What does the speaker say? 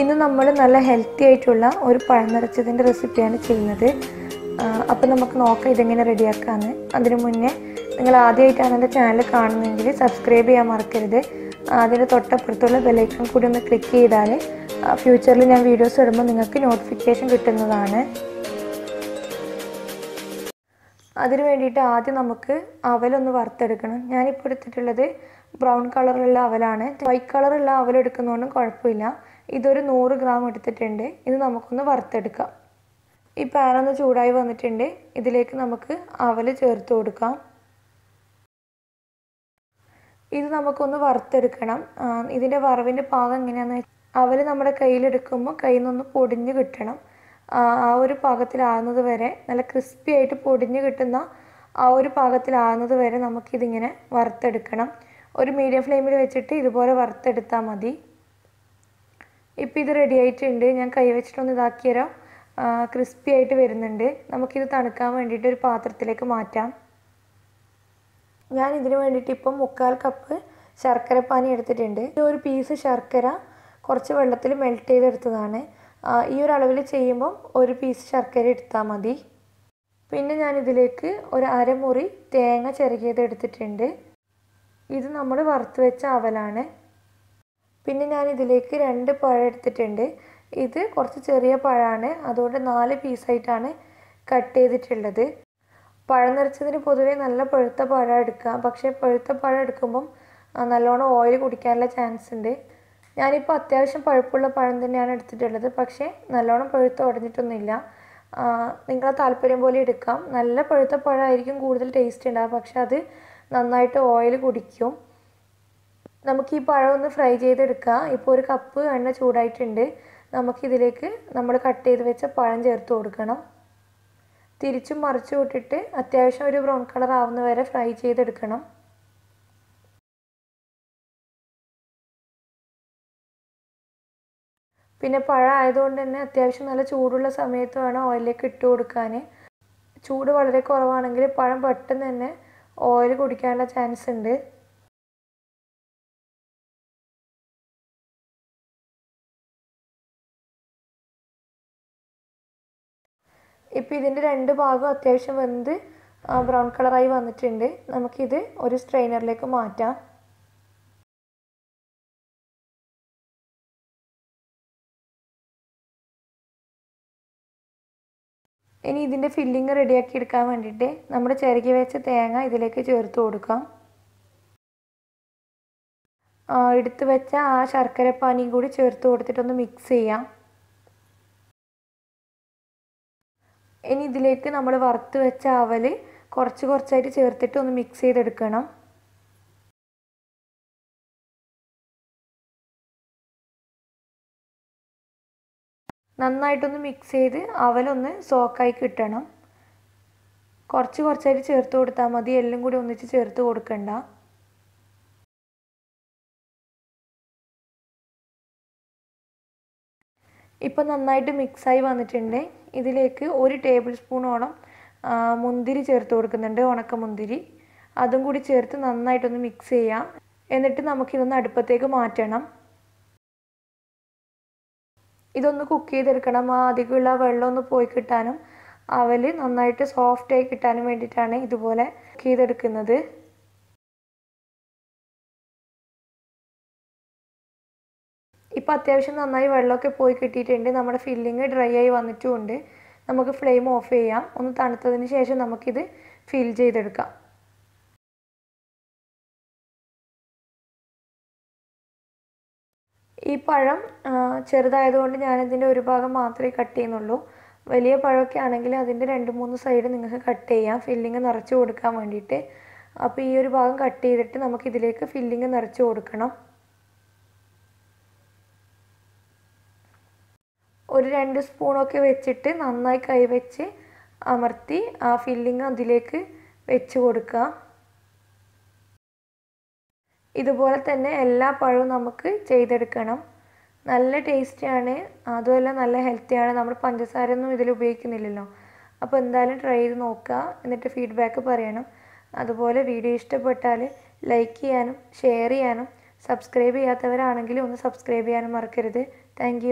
ഇന്ന് നമ്മൾ നല്ല ഹെൽത്തി ആയിട്ടുള്ള ഒരു പഴം നിറച്ചതിൻ്റെ റെസിപ്പിയാണ് ചെയ്യുന്നത് അപ്പോൾ നമുക്ക് നോക്കാം ഇതെങ്ങനെ റെഡിയാക്കാമെന്ന് അതിനു മുന്നേ നിങ്ങൾ ആദ്യമായിട്ടാണ് എൻ്റെ ചാനൽ കാണുന്നതെങ്കിൽ സബ്സ്ക്രൈബ് ചെയ്യാൻ മറക്കരുത് അതിൻ്റെ തൊട്ടപ്പുറത്തുള്ള ബെലൈക്കൺ കൂടി ഒന്ന് ക്ലിക്ക് ചെയ്താൽ ഫ്യൂച്ചറിൽ ഞാൻ വീഡിയോസ് ഇടുമ്പോൾ നിങ്ങൾക്ക് നോട്ടിഫിക്കേഷൻ കിട്ടുന്നതാണ് അതിന് വേണ്ടിയിട്ട് ആദ്യം നമുക്ക് അവലൊന്ന് വറുത്തെടുക്കണം ഞാനിപ്പോൾ എടുത്തിട്ടുള്ളത് ബ്രൗൺ കളറുള്ള അവലാണ് വൈറ്റ് കളറുള്ള അവലെടുക്കുന്നതുകൊണ്ടും കുഴപ്പമില്ല ഇതൊരു നൂറ് ഗ്രാം എടുത്തിട്ടുണ്ട് ഇത് നമുക്കൊന്ന് വറുത്തെടുക്കാം ഈ പാനൊന്ന് ചൂടായി വന്നിട്ടുണ്ട് ഇതിലേക്ക് നമുക്ക് അവൽ ചേർത്ത് കൊടുക്കാം ഇത് നമുക്കൊന്ന് വറുത്തെടുക്കണം ഇതിൻ്റെ വറവിൻ്റെ പാകം എങ്ങനെയാണെന്ന് വെച്ചാൽ അവൽ നമ്മുടെ കയ്യിലെടുക്കുമ്പോൾ കയ്യിൽ നിന്നൊന്ന് പൊടിഞ്ഞ് കിട്ടണം ആ ഒരു പാകത്തിലാകുന്നത് വരെ നല്ല ക്രിസ്പി ആയിട്ട് പൊടിഞ്ഞ് കിട്ടുന്ന ആ ഒരു പാകത്തിലാകുന്നത് വരെ നമുക്കിതിങ്ങനെ വറുത്തെടുക്കണം ഒരു മീഡിയം ഫ്ലെയിമിൽ വെച്ചിട്ട് ഇതുപോലെ വറുത്തെടുത്താൽ മതി ഇപ്പോൾ ഇത് റെഡി ആയിട്ടുണ്ട് ഞാൻ കൈ വെച്ചിട്ടൊന്ന് ഇതാക്കി തരാം ക്രിസ്പി ആയിട്ട് വരുന്നുണ്ട് നമുക്കിത് തണുക്കാൻ വേണ്ടിയിട്ട് ഒരു പാത്രത്തിലേക്ക് മാറ്റാം ഞാൻ ഇതിന് വേണ്ടിയിട്ട് ഇപ്പം മുക്കാൽ കപ്പ് ശർക്കര പാനി എടുത്തിട്ടുണ്ട് ഒരു പീസ് ശർക്കര കുറച്ച് വെള്ളത്തിൽ മെൽറ്റ് ചെയ്തെടുത്തതാണ് ഈ ഒരു അളവിൽ ചെയ്യുമ്പം ഒരു പീസ് ശർക്കര എടുത്താൽ മതി പിന്നെ ഞാനിതിലേക്ക് ഒരു അരമുറി തേങ്ങ ചെറുകിയത് എടുത്തിട്ടുണ്ട് ഇത് നമ്മൾ വറുത്ത് വെച്ച അവലാണ് പിന്നെ ഞാൻ ഇതിലേക്ക് രണ്ട് പഴം എടുത്തിട്ടുണ്ട് ഇത് കുറച്ച് ചെറിയ പഴമാണ് അതുകൊണ്ട് നാല് പീസായിട്ടാണ് കട്ട് ചെയ്തിട്ടുള്ളത് പഴം നിറച്ചതിന് പൊതുവെ നല്ല പഴുത്ത പഴം എടുക്കാം പക്ഷേ പഴുത്ത പഴം എടുക്കുമ്പം നല്ലോണം ഓയിൽ കുടിക്കാനുള്ള ചാൻസ് ഉണ്ട് ഞാനിപ്പോൾ അത്യാവശ്യം പഴുപ്പുള്ള പഴം തന്നെയാണ് എടുത്തിട്ടുള്ളത് പക്ഷേ നല്ലോണം പഴുത്ത് ഉടഞ്ഞിട്ടൊന്നുമില്ല നിങ്ങളെ താല്പര്യം പോലെ എടുക്കാം നല്ല പഴുത്ത പഴമായിരിക്കും കൂടുതൽ ടേസ്റ്റ് ഉണ്ടാവുക പക്ഷെ അത് നന്നായിട്ട് ഓയിൽ കുടിക്കും നമുക്ക് ഈ പഴം ഒന്ന് ഫ്രൈ ചെയ്തെടുക്കുക ഇപ്പോൾ ഒരു കപ്പ് എണ്ണ ചൂടായിട്ടുണ്ട് നമുക്കിതിലേക്ക് നമ്മൾ കട്ട് ചെയ്ത് വെച്ച പഴം ചേർത്ത് കൊടുക്കണം തിരിച്ചും മറിച്ചു വിട്ടിട്ട് അത്യാവശ്യം ഒരു ബ്രൗൺ കളർ ആവുന്ന വരെ ഫ്രൈ ചെയ്തെടുക്കണം പിന്നെ പഴം ആയതുകൊണ്ട് തന്നെ അത്യാവശ്യം നല്ല ചൂടുള്ള സമയത്ത് വേണം ഓയിലേക്ക് ഇട്ട് കൊടുക്കാൻ ചൂട് വളരെ കുറവാണെങ്കിൽ പഴം പെട്ടെന്ന് തന്നെ ഓയിൽ കുടിക്കാനുള്ള ചാൻസ് ഉണ്ട് ഇപ്പോൾ ഇതിൻ്റെ രണ്ട് ഭാഗം അത്യാവശ്യം വെന്ത് ബ്രൗൺ കളറായി വന്നിട്ടുണ്ട് നമുക്കിത് ഒരു സ്ട്രെയിനറിലേക്ക് മാറ്റാം ഇനി ഇതിൻ്റെ ഫില്ലിങ് റെഡിയാക്കി എടുക്കാൻ വേണ്ടിയിട്ട് നമ്മൾ ചിരകി വെച്ച തേങ്ങ ഇതിലേക്ക് ചേർത്ത് കൊടുക്കാം എടുത്തു വെച്ച ആ പാനിയും കൂടി ചേർത്ത് കൊടുത്തിട്ടൊന്ന് മിക്സ് ചെയ്യാം ഇനി ഇതിലേക്ക് നമ്മൾ വറുത്ത് വെച്ച അവൽ കുറച്ച് കുറച്ചായിട്ട് ചേർത്തിട്ട് ഒന്ന് മിക്സ് ചെയ്തെടുക്കണം നന്നായിട്ടൊന്ന് മിക്സ് ചെയ്ത് അവലൊന്ന് സോക്കായി കിട്ടണം കുറച്ച് കുറച്ചായിട്ട് ചേർത്ത് കൊടുത്താൽ മതി എല്ലാം കൂടി ഒന്നിച്ച് ചേർത്ത് കൊടുക്കണ്ട ഇപ്പോൾ നന്നായിട്ട് മിക്സായി വന്നിട്ടുണ്ട് ഇതിലേക്ക് ഒരു ടേബിൾ സ്പൂണോളം മുന്തിരി ചേർത്ത് കൊടുക്കുന്നുണ്ട് ഉണക്ക മുന്തിരി അതും കൂടി ചേർത്ത് നന്നായിട്ടൊന്ന് മിക്സ് ചെയ്യാം എന്നിട്ട് നമുക്കിതൊന്ന് അടുപ്പത്തേക്ക് മാറ്റണം ഇതൊന്ന് കുക്ക് ചെയ്തെടുക്കണം ആ അധികമുള്ള വെള്ളം ഒന്ന് പോയി കിട്ടാനും അവൽ നന്നായിട്ട് സോഫ്റ്റായി കിട്ടാനും വേണ്ടിയിട്ടാണ് ഇതുപോലെ കുക്ക് ചെയ്തെടുക്കുന്നത് ഇപ്പോൾ അത്യാവശ്യം നന്നായി വെള്ളമൊക്കെ പോയി കിട്ടിയിട്ടുണ്ട് നമ്മുടെ ഫില്ലിങ് ഡ്രൈ ആയി വന്നിട്ടുമുണ്ട് നമുക്ക് ഫ്ലെയിം ഓഫ് ചെയ്യാം ഒന്ന് തണുത്തതിന് ശേഷം നമുക്കിത് ഫിൽ ചെയ്തെടുക്കാം ഈ പഴം ചെറുതായതുകൊണ്ട് ഞാനിതിൻ്റെ ഒരു ഭാഗം മാത്രമേ കട്ട് ചെയ്യുന്നുള്ളൂ വലിയ പഴമൊക്കെ ആണെങ്കിൽ അതിൻ്റെ രണ്ട് മൂന്ന് സൈഡ് നിങ്ങൾക്ക് കട്ട് ചെയ്യാം ഫില്ലിങ് നിറച്ച് കൊടുക്കാൻ വേണ്ടിയിട്ട് അപ്പോൾ ഈ ഒരു ഭാഗം കട്ട് ചെയ്തിട്ട് നമുക്കിതിലേക്ക് ഫില്ലിങ് നിറച്ച് കൊടുക്കണം ഒരു രണ്ട് സ്പൂണൊക്കെ വെച്ചിട്ട് നന്നായി കൈവച്ച് അമർത്തി ആ ഫില്ലിങ് അതിലേക്ക് വെച്ച് കൊടുക്കുക ഇതുപോലെ തന്നെ എല്ലാ പഴവും നമുക്ക് ചെയ്തെടുക്കണം നല്ല ടേസ്റ്റിയാണ് അതുമല്ല നല്ല ഹെൽത്തിയാണ് നമ്മൾ പഞ്ചസാരയൊന്നും ഇതിൽ ഉപയോഗിക്കുന്നില്ലല്ലോ അപ്പോൾ എന്തായാലും ട്രൈ ചെയ്ത് നോക്കുക എന്നിട്ട് ഫീഡ്ബാക്ക് പറയണം അതുപോലെ വീഡിയോ ഇഷ്ടപ്പെട്ടാൽ ലൈക്ക് ചെയ്യാനും ഷെയർ ചെയ്യാനും സബ്സ്ക്രൈബ് ചെയ്യാത്തവരാണെങ്കിൽ ഒന്ന് സബ്സ്ക്രൈബ് ചെയ്യാനും മറക്കരുത് താങ്ക്